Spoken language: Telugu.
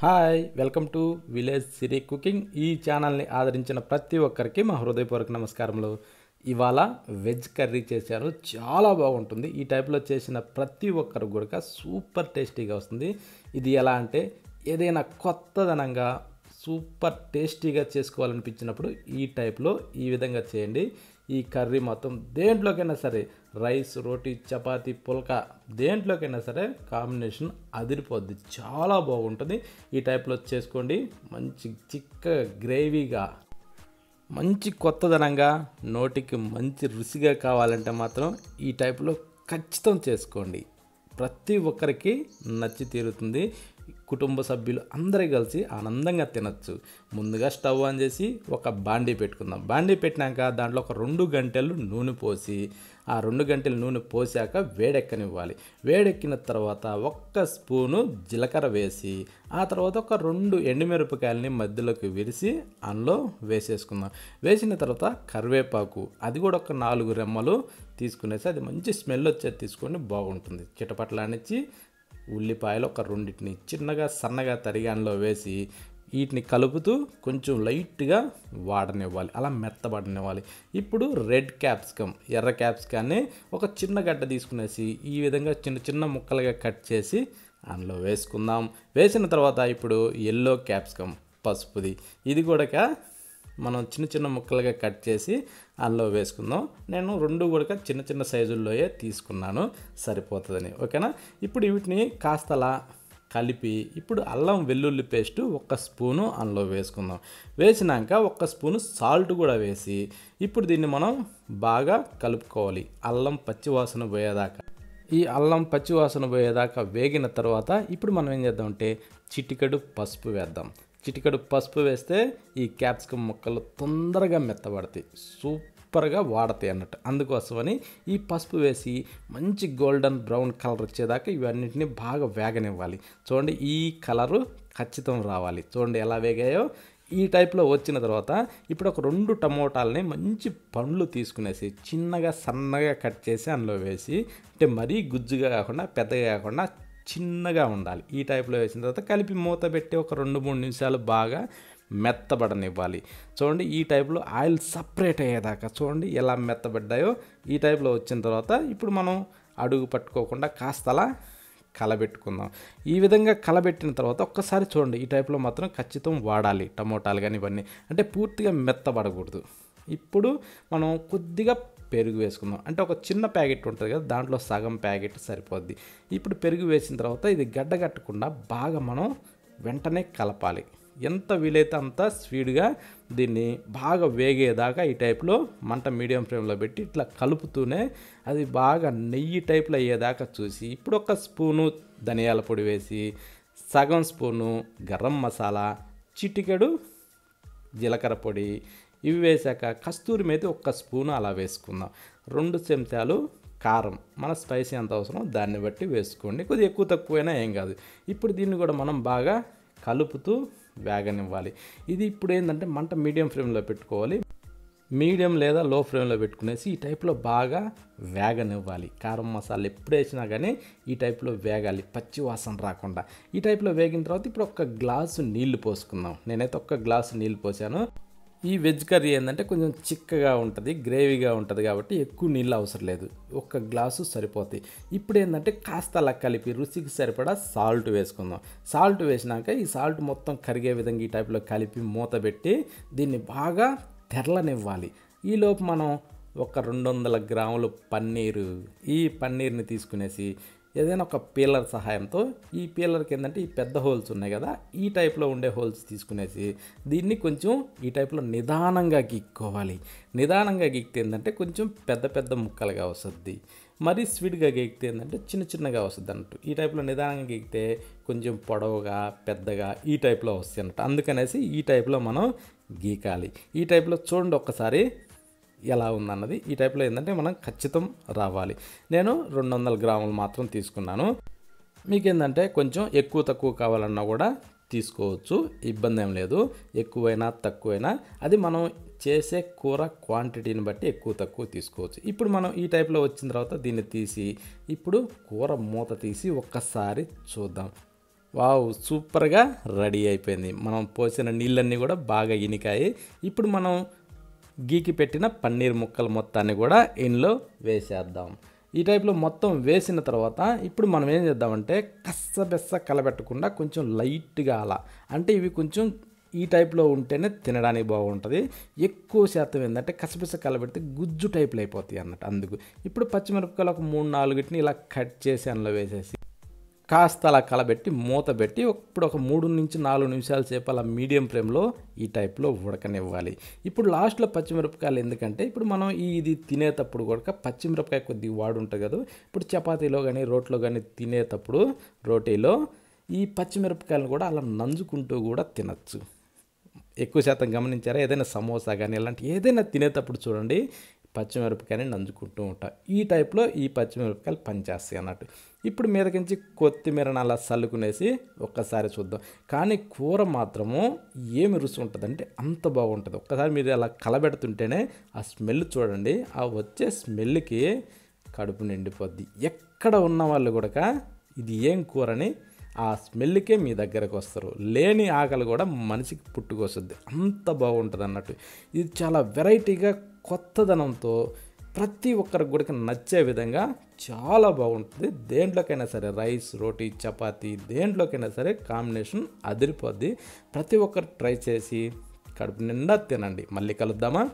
hi welcome to village Siri cooking ఈ ఛానల్ని ఆదరించిన ప్రతి ఒక్కరికి మా హృదయపూర్వక నమస్కారములు ఇవాళ వెజ్ కర్రీ చేశారు చాలా బాగుంటుంది ఈ టైప్లో చేసిన ప్రతి ఒక్కరు కూడా సూపర్ టేస్టీగా వస్తుంది ఇది ఎలా అంటే ఏదైనా కొత్తదనంగా సూపర్ టేస్టీగా చేసుకోవాలనిపించినప్పుడు ఈ టైప్లో ఈ విధంగా చేయండి ఈ కర్రీ మొత్తం దేంట్లోకైనా సరే రైస్ రోటీ చపాతి పుల్కా దేంట్లోకైనా సరే కాంబినేషన్ అదిరిపోద్ది చాలా బాగుంటుంది ఈ టైప్లో చేసుకోండి మంచి చిక్క గ్రేవీగా మంచి కొత్తదనంగా నోటికి మంచి రుచిగా కావాలంటే మాత్రం ఈ టైప్లో ఖచ్చితం చేసుకోండి ప్రతి ఒక్కరికి నచ్చి తీరుతుంది కుటుంబ సభ్యులు అందరూ కలిసి ఆనందంగా తినచ్చు ముందుగా స్టవ్ ఆన్ చేసి ఒక బాండీ పెట్టుకుందాం బాండీ పెట్టినాక దాంట్లో ఒక రెండు గంటలు నూనె పోసి ఆ రెండు గంటల నూనె పోసాక వేడెక్కనివ్వాలి వేడెక్కిన తర్వాత ఒక్క స్పూను జీలకర్ర వేసి ఆ తర్వాత ఒక రెండు ఎండుమిరపకాయలని మధ్యలోకి విరిసి అందులో వేసేసుకుందాం వేసిన తర్వాత కరివేపాకు అది కూడా ఒక నాలుగు రెమ్మలు తీసుకునేసి అది మంచి స్మెల్ వచ్చేది తీసుకొని బాగుంటుంది చిటపట్ల ఉల్లిపాయలు ఒక రెండింటిని చిన్నగా సన్నగా తరిగానలో వేసి వీటిని కలుపుతూ కొంచెం లైట్గా వాడనివ్వాలి అలా మెత్తబడనివ్వాలి ఇప్పుడు రెడ్ క్యాప్సికమ్ ఎర్ర క్యాప్సికాన్ని ఒక చిన్న గడ్డ తీసుకునేసి ఈ విధంగా చిన్న చిన్న ముక్కలుగా కట్ చేసి అందులో వేసుకుందాం వేసిన తర్వాత ఇప్పుడు ఎల్లో క్యాప్సికమ్ పసుపుది ఇది కూడా మనం చిన్న చిన్న ముక్కలుగా కట్ చేసి అందులో వేసుకుందాం నేను రెండు కూడా చిన్న చిన్న సైజుల్లోయే తీసుకున్నాను సరిపోతుందని ఓకేనా ఇప్పుడు వీటిని కాస్తలా కలిపి ఇప్పుడు అల్లం వెల్లుల్లి పేస్టు ఒక స్పూను అందులో వేసుకుందాం వేసినాక ఒక స్పూను సాల్ట్ కూడా వేసి ఇప్పుడు దీన్ని మనం బాగా కలుపుకోవాలి అల్లం పచ్చివాసన పోయేదాకా ఈ అల్లం పచ్చివాసన పోయేదాకా వేగిన తర్వాత ఇప్పుడు మనం ఏం చేద్దామంటే చిటికడు పసుపు వేద్దాం చిటికడు పసుపు వేస్తే ఈ క్యాప్సికమ్ ముక్కలు తొందరగా మెత్తబడతాయి సూపర్గా వాడతాయి అన్నట్టు అందుకోసమని ఈ పసుపు వేసి మంచి గోల్డెన్ బ్రౌన్ కలర్ వచ్చేదాకా ఇవన్నింటినీ బాగా వేగనివ్వాలి చూడండి ఈ కలరు ఖచ్చితం రావాలి చూడండి ఎలా వేగాయో ఈ టైప్లో వచ్చిన తర్వాత ఇప్పుడు ఒక రెండు టమోటాలని మంచి పండ్లు తీసుకునేసి చిన్నగా సన్నగా కట్ చేసి అందులో వేసి అంటే మరీ గుజ్జుగా కాకుండా పెద్దగా కాకుండా చిన్నగా ఉండాలి ఈ టైప్లో వేసిన తర్వాత కలిపి మూత పెట్టి ఒక రెండు మూడు నిమిషాలు బాగా మెత్తబడనివ్వాలి చూడండి ఈ టైప్లో ఆయిల్ సపరేట్ అయ్యేదాకా చూడండి ఎలా మెత్తబడ్డాయో ఈ టైప్లో వచ్చిన తర్వాత ఇప్పుడు మనం అడుగు పట్టుకోకుండా కాస్త అలా కలబెట్టుకుందాం ఈ విధంగా కలబెట్టిన తర్వాత ఒక్కసారి చూడండి ఈ టైప్లో మాత్రం ఖచ్చితం వాడాలి టమోటాలు కానీ ఇవన్నీ అంటే పూర్తిగా మెత్తబడకూడదు ఇప్పుడు మనం కొద్దిగా పెరుగు వేసుకుందాం అంటే ఒక చిన్న ప్యాకెట్ ఉంటుంది కదా దాంట్లో సగం ప్యాకెట్ సరిపోద్ది ఇప్పుడు పెరుగు వేసిన తర్వాత ఇది గడ్డగట్టకుండా బాగా మనం వెంటనే కలపాలి ఎంత వీలైతే అంత స్పీడ్గా దీన్ని బాగా వేగేదాకా ఈ టైప్లో మంట మీడియం ఫ్లేమ్లో పెట్టి ఇట్లా కలుపుతూనే అది బాగా నెయ్యి టైప్లో అయ్యేదాకా చూసి ఇప్పుడు ఒక స్పూను ధనియాల పొడి వేసి సగం స్పూను గరం మసాలా చిటికెడు జీలకర్ర పొడి ఇవి వేసాక కస్తూరి మీద ఒక్క స్పూను అలా వేసుకుందాం రెండు చెంచాలు కారం మన స్పైసీ ఎంత అవసరమో దాన్ని బట్టి వేసుకోండి కొద్దిగా ఎక్కువ తక్కువైనా ఏం కాదు ఇప్పుడు దీన్ని కూడా మనం బాగా కలుపుతూ వేగనివ్వాలి ఇది ఇప్పుడు ఏంటంటే మంట మీడియం ఫ్లేమ్లో పెట్టుకోవాలి మీడియం లేదా లో ఫ్లేమ్లో పెట్టుకునేసి ఈ టైప్లో బాగా వేగనివ్వాలి కారం మసాలా ఎప్పుడు వేసినా కానీ ఈ టైప్లో వేగాలి పచ్చి వాసన రాకుండా ఈ టైప్లో వేగిన తర్వాత ఇప్పుడు ఒక్క గ్లాసు నీళ్లు పోసుకుందాం నేనైతే ఒక్క గ్లాసు నీళ్లు పోసాను ఈ వెజ్ కర్రీ ఏంటంటే కొంచెం చిక్కగా ఉంటుంది గ్రేవీగా ఉంటుంది కాబట్టి ఎక్కువ నీళ్ళు అవసరం లేదు ఒక గ్లాసు సరిపోతాయి ఇప్పుడు ఏంటంటే కాస్త అలా కలిపి రుచికి సరిపడా సాల్ట్ వేసుకుందాం సాల్ట్ వేసినాక ఈ సాల్ట్ మొత్తం కరిగే విధంగా ఈ టైప్లో కలిపి మూత పెట్టి దీన్ని బాగా తెరలనివ్వాలి ఈలోపు మనం ఒక రెండు వందల గ్రాములు పన్నీరు ఈ పన్నీర్ని తీసుకునేసి ఏదైనా ఒక పీలర్ సహాయంతో ఈ పీలర్కి ఏంటంటే ఈ పెద్ద హోల్స్ ఉన్నాయి కదా ఈ టైప్లో ఉండే హోల్స్ తీసుకునేసి దీన్ని కొంచెం ఈ టైప్లో నిదానంగా గీక్కోవాలి నిదానంగా గీక్తే ఏంటంటే కొంచెం పెద్ద పెద్ద ముక్కలుగా వస్తుంది మరీ స్వీట్గా గీక్తే ఏంటంటే చిన్న చిన్నగా వస్తుంది అన్నట్టు ఈ టైప్లో నిదానంగా గీక్తే కొంచెం పొడవుగా పెద్దగా ఈ టైప్లో వస్తుంది అన్నట్టు అందుకనేసి ఈ టైప్లో మనం గీకాలి ఈ టైప్లో చూడండి ఒక్కసారి ఎలా ఉందన్నది ఈ టైప్లో ఏంటంటే మనం ఖచ్చితం రావాలి నేను రెండు వందల గ్రాములు మాత్రం తీసుకున్నాను మీకు ఏంటంటే కొంచెం ఎక్కువ తక్కువ కావాలన్నా కూడా తీసుకోవచ్చు ఇబ్బంది ఏం లేదు ఎక్కువైనా తక్కువైనా అది మనం చేసే కూర క్వాంటిటీని బట్టి ఎక్కువ తక్కువ తీసుకోవచ్చు ఇప్పుడు మనం ఈ టైప్లో వచ్చిన తర్వాత దీన్ని తీసి ఇప్పుడు కూర మూత తీసి ఒక్కసారి చూద్దాం వావ్ సూపర్గా రెడీ అయిపోయింది మనం పోసిన నీళ్ళన్నీ కూడా బాగా ఇనికాయి ఇప్పుడు మనం గీకి పెట్టిన పన్నీర్ ముక్కల మొత్తాన్ని కూడా ఇందులో వేసేద్దాం ఈ టైప్లో మొత్తం వేసిన తర్వాత ఇప్పుడు మనం ఏం చేద్దామంటే కస్సబెస్స కలబెట్టకుండా కొంచెం లైట్గా అలా అంటే ఇవి కొంచెం ఈ టైప్లో ఉంటేనే తినడానికి బాగుంటుంది ఎక్కువ శాతం ఏంటంటే కసపిస కలబెడితే గుజ్జు టైప్లు అయిపోతాయి అన్నట్టు అందుకు ఇప్పుడు పచ్చిమిరపకాయలు ఒక మూడు నాలుగిటిని ఇలా కట్ చేసి అందులో వేసేసి కాస్త అలా కలబెట్టి మూత పెట్టి ఇప్పుడు ఒక మూడు నుంచి నాలుగు నిమిషాల సేపు అలా మీడియం ఫ్లేమ్లో ఈ టైప్లో ఉడకనివ్వాలి ఇప్పుడు లాస్ట్లో పచ్చిమిరపకాయలు ఎందుకంటే ఇప్పుడు మనం ఈ ఇది తినేటప్పుడు కూడా పచ్చిమిరపకాయ కొద్దిగా వాడు ఉంటుంది కదా ఇప్పుడు చపాతీలో కానీ రోట్లో కానీ తినేటప్పుడు రోటీలో ఈ పచ్చిమిరపకాయలను కూడా అలా నంజుకుంటూ కూడా తినచ్చు ఎక్కువ శాతం గమనించారా ఏదైనా సమోసా కానీ ఇలాంటి ఏదైనా తినేటప్పుడు చూడండి పచ్చిమిరపకాయని నంజుకుంటూ ఉంటాం ఈ టైప్లో ఈ పచ్చిమిరపకాయలు పనిచేస్తాయి అన్నట్టు ఇప్పుడు మీదకించి కొత్తిమీర అలా చల్లుకునేసి ఒక్కసారి చూద్దాం కానీ కూర మాత్రము ఏమి రుచి ఉంటుందంటే అంత బాగుంటుంది ఒక్కసారి మీరు అలా కలబెడుతుంటేనే ఆ స్మెల్ చూడండి ఆ వచ్చే స్మెల్కి కడుపు నిండిపోద్ది ఎక్కడ ఉన్న వాళ్ళు కూడా ఇది ఏం కూరని ఆ స్మెల్కే మీ దగ్గరకు వస్తారు లేని ఆకలి కూడా మనిషికి పుట్టుకొస్తుంది అంత బాగుంటుంది అన్నట్టు ఇది చాలా వెరైటీగా కొత్తదనంతో ప్రతి ఒక్కరి గుడికి నచ్చే విధంగా చాలా బాగుంటుంది దేంట్లోకైనా సరే రైస్ రోటీ చపాతీ దేంట్లోకైనా సరే కాంబినేషన్ అదిరిపోద్ది ప్రతి ఒక్కరు ట్రై చేసి కడుపు నిండా తినండి మళ్ళీ కలుద్దామా